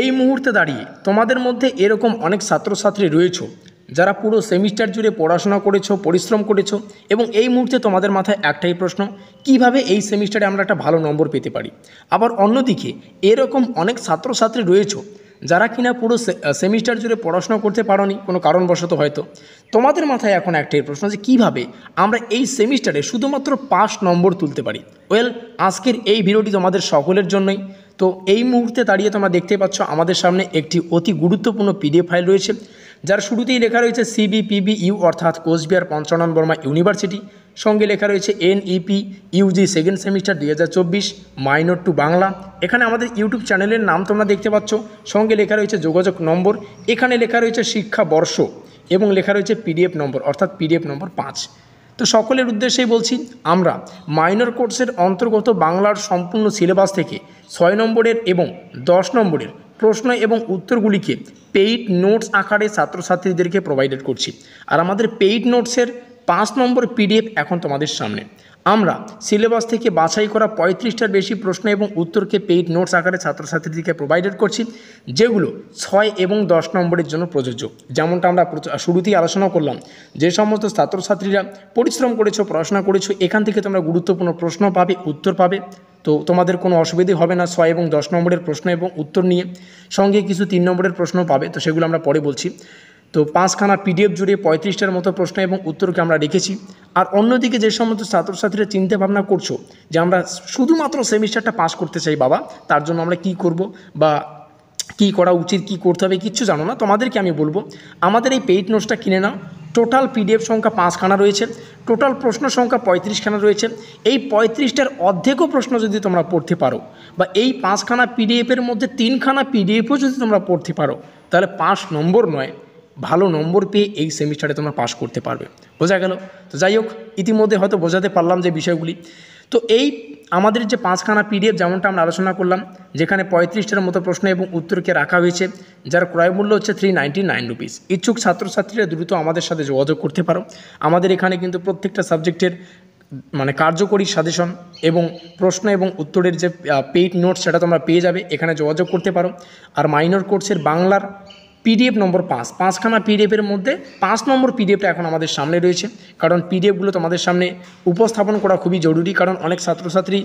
এই মুহূর্তে দাঁড়িয়ে তোমাদের মধ্যে এরকম অনেক ছাত্রছাত্রী রয়েছ যারা পুরো সেমিস্টার জুড়ে পড়াশোনা করেছ পরিশ্রম করেছ এবং এই মুহূর্তে তোমাদের মাথায় একটাই প্রশ্ন কিভাবে এই সেমিস্টারে আমরা একটা ভালো নম্বর পেতে পারি আবার অন্যদিকে এরকম অনেক ছাত্রছাত্রী রয়েছ যারা কিনা পুরো সেমিস্টার জুড়ে পড়াশোনা করতে পারোনি কোনো কারণবশত হয়তো তোমাদের মাথায় এখন একটাই প্রশ্ন যে কিভাবে আমরা এই সেমিস্টারে শুধুমাত্র পাস নম্বর তুলতে পারি ওয়েল আজকের এই ভিডিওটি তোমাদের সকলের জন্যই তো এই মুহূর্তে দাঁড়িয়ে তোমরা দেখতে পাচ্ছ আমাদের সামনে একটি অতি গুরুত্বপূর্ণ পিডিএফ ফাইল রয়েছে যার শুরুতেই লেখা রয়েছে সিবিপিবি ইউ অর্থাৎ কোচবিহার পঞ্চানন বর্মা ইউনিভার্সিটি সঙ্গে লেখা রয়েছে এনইপি ইউজি সেকেন্ড সেমিস্টার দুই হাজার চব্বিশ মাইনর টু বাংলা এখানে আমাদের ইউটিউব চ্যানেলের নাম তোমরা দেখতে পাচ্ছ সঙ্গে লেখা রয়েছে যোগাযোগ নম্বর এখানে লেখা রয়েছে শিক্ষা বর্ষ এবং লেখা রয়েছে পিডিএফ নম্বর অর্থাৎ পিডিএফ নম্বর পাঁচ তো সকলের উদ্দেশ্যেই বলছি আমরা মাইনর কোর্সের অন্তর্গত বাংলার সম্পূর্ণ সিলেবাস থেকে ছয় নম্বরের এবং দশ নম্বরের প্রশ্ন এবং উত্তরগুলিকে পেইড নোটস আকারে ছাত্রছাত্রীদেরকে প্রোভাইডেড করছি আর আমাদের পেইড নোটসের পাঁচ নম্বর পিডিএফ এখন তোমাদের সামনে আমরা সিলেবাস থেকে বাছাই করা পঁয়ত্রিশটার বেশি প্রশ্ন এবং উত্তরকে পেইড নোটস আকারে ছাত্রছাত্রীদেরকে প্রোভাইডেড করছি যেগুলো ছয় এবং দশ নম্বরের জন্য প্রযোজ্য যেমনটা আমরা শুরুতেই আলোচনা করলাম যে সমস্ত ছাত্রছাত্রীরা পরিশ্রম করেছো পড়াশোনা করেছো এখান থেকে তোমরা গুরুত্বপূর্ণ প্রশ্ন পাবে উত্তর পাবে তো তোমাদের কোনো অসুবিধে হবে না ছয় এবং দশ নম্বরের প্রশ্ন এবং উত্তর নিয়ে সঙ্গে কিছু তিন নম্বরের প্রশ্ন পাবে তো সেগুলো আমরা পরে বলছি তো পাঁচখানা পিডিএফ জুড়ে পঁয়ত্রিশটার মতো প্রশ্ন এবং উত্তরকে আমরা রেখেছি আর অন্যদিকে যে সমস্ত ছাত্রছাত্রীরা চিন্তা ভাবনা করছো যে আমরা শুধুমাত্র সেমিস্টারটা পাস করতে চাই বাবা তার জন্য আমরা কি করব বা কি করা উচিত কি করতে হবে কিচ্ছু জানো না তোমাদেরকে আমি বলবো আমাদের এই পেইড নোটসটা কিনে নাও টোটাল পিডিএফ সংখ্যা পাঁচখানা রয়েছে টোটাল প্রশ্ন সংখ্যা পঁয়ত্রিশখানা রয়েছে এই পঁয়ত্রিশটার অর্ধেকও প্রশ্ন যদি তোমরা পড়তে পারো বা এই পাঁচখানা পিডিএফের মধ্যে তিনখানা পিডিএফও যদি তোমরা পড়তে পারো তাহলে পাঁচ নম্বর নয় ভালো নম্বর পেয়ে এই সেমিস্টারে তোমরা পাশ করতে পারবে বোঝা গেল তো যাই হোক ইতিমধ্যে হয়তো বোঝাতে পারলাম যে বিষয়গুলি তো এই আমাদের যে পাঁচখানা পিডিএফ যেমনটা আমরা আলোচনা করলাম যেখানে পঁয়ত্রিশটার মতো প্রশ্ন এবং উত্তরকে রাখা হয়েছে যার ক্রয় মূল্য হচ্ছে থ্রি নাইনটি নাইন রুপিস ইচ্ছুক ছাত্রছাত্রীরা দ্রুত আমাদের সাথে যোগাযোগ করতে পারো আমাদের এখানে কিন্তু প্রত্যেকটা সাবজেক্টের মানে কার্যকরী সাজেশন এবং প্রশ্ন এবং উত্তরের যে পেইড নোটস সেটা তোমরা পেয়ে যাবে এখানে যোগাযোগ করতে পারো আর মাইনর কোর্সের বাংলার পিডিএফ নম্বর পাঁচ পাঁচখানা পিডিএফের মধ্যে পাঁচ নম্বর পিডিএফটা এখন আমাদের সামনে রয়েছে কারণ পিডিএফগুলো তোমাদের সামনে উপস্থাপন করা খুবই জরুরি কারণ অনেক ছাত্রছাত্রী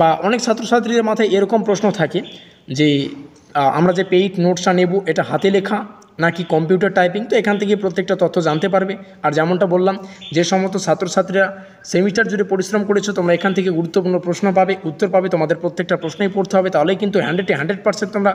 বা অনেক ছাত্রছাত্রীদের মাথায় এরকম প্রশ্ন থাকে যে আমরা যে পেইড নোটসটা নেব এটা হাতে লেখা নাকি কম্পিউটার টাইপিং তো এখান থেকে প্রত্যেকটা তথ্য জানতে পারবে আর যেমনটা বললাম যে সমস্ত ছাত্রছাত্রীরা সেমিস্টার জুড়ে পরিশ্রম করেছো তোমরা এখান থেকে গুরুত্বপূর্ণ প্রশ্ন পাবে উত্তর পাবে তোমাদের প্রত্যেকটা প্রশ্নেই পড়তে হবে তাহলেই কিন্তু হান্ড্রেডে হান্ড্রেড পার্সেন্ট তোমরা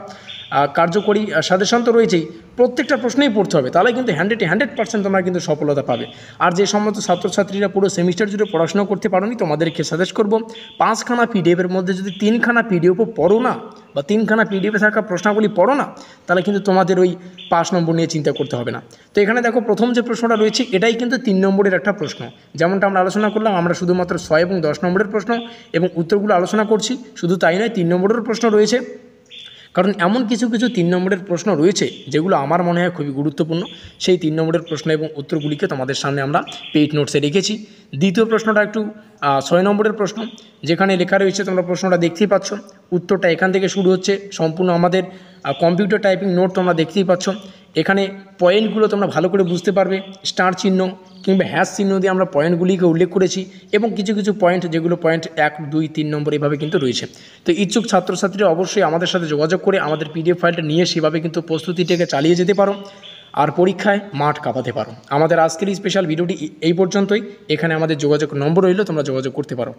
কার্যকরী সাজেশন তো রয়েছেই প্রত্যেকটা প্রশ্নেই পড়তে হবে তাহলে কিন্তু হ্যান্ডেড হান্ড্রেড পার্সেন্ট তোমরা কিন্তু সফলতা পাবে আর যে সমস্ত ছাত্রছাত্রীরা পুরো সেমিস্টার জুড়ে পড়াশোনা করতে পারোনি তোমাদেরকে সাজেস্ট করবো পাঁচখানা পিডিএফের মধ্যে যদি তিনখানা পিডিএফও পড়ো না বা তিনখানা পিডিএফে থাকা প্রশ্নগুলি পড়ো না তাহলে কিন্তু তোমাদের ওই পাঁচ নম্বর নিয়ে চিন্তা করতে হবে না তো এখানে দেখো প্রথম যে প্রশ্নটা রয়েছে এটাই কিন্তু তিন নম্বরের একটা প্রশ্ন যেমনটা আমরা আলোচনা করলাম আমরা শুধুমাত্র ছয় এবং দশ নম্বরের প্রশ্ন এবং উত্তরগুলো আলোচনা করছি শুধু তাই নয় তিন নম্বরেরও প্রশ্ন রয়েছে কারণ এমন কিছু কিছু তিন নম্বরের প্রশ্ন রয়েছে যেগুলো আমার মনে হয় খুবই গুরুত্বপূর্ণ সেই তিন নম্বরের প্রশ্ন এবং উত্তরগুলিকে তোমাদের সামনে আমরা পেইড নোটসে রেখেছি দ্বিতীয় প্রশ্নটা একটু ছয় নম্বরের প্রশ্ন যেখানে লেখা রয়েছে তোমরা প্রশ্নটা দেখতেই পাচ্ছ উত্তরটা এখান থেকে শুরু হচ্ছে সম্পূর্ণ আমাদের কম্পিউটার টাইপিং নোট তোমরা দেখতেই পাচ্ছ এখানে পয়েন্টগুলো তোমরা ভালো করে বুঝতে পারবে স্টার চিহ্ন কিংবা হ্যাশ চিহ্ন দিয়ে আমরা পয়েন্টগুলিকে উল্লেখ করেছি এবং কিছু কিছু পয়েন্ট যেগুলো পয়েন্ট এক দুই তিন নম্বর এভাবে কিন্তু রয়েছে তো ইচ্ছুক ছাত্রছাত্রীরা অবশ্যই আমাদের সাথে যোগাযোগ করে আমাদের পিডিএফ ফাইলটা নিয়ে সেভাবে কিন্তু প্রস্তুতিটাকে চালিয়ে যেতে পারো আর পরীক্ষায় মাঠ কাঁপাতে পারো আমাদের আজকের স্পেশাল ভিডিওটি এই পর্যন্তই এখানে আমাদের যোগাযোগ নম্বর রইল তোমরা যোগাযোগ করতে পারো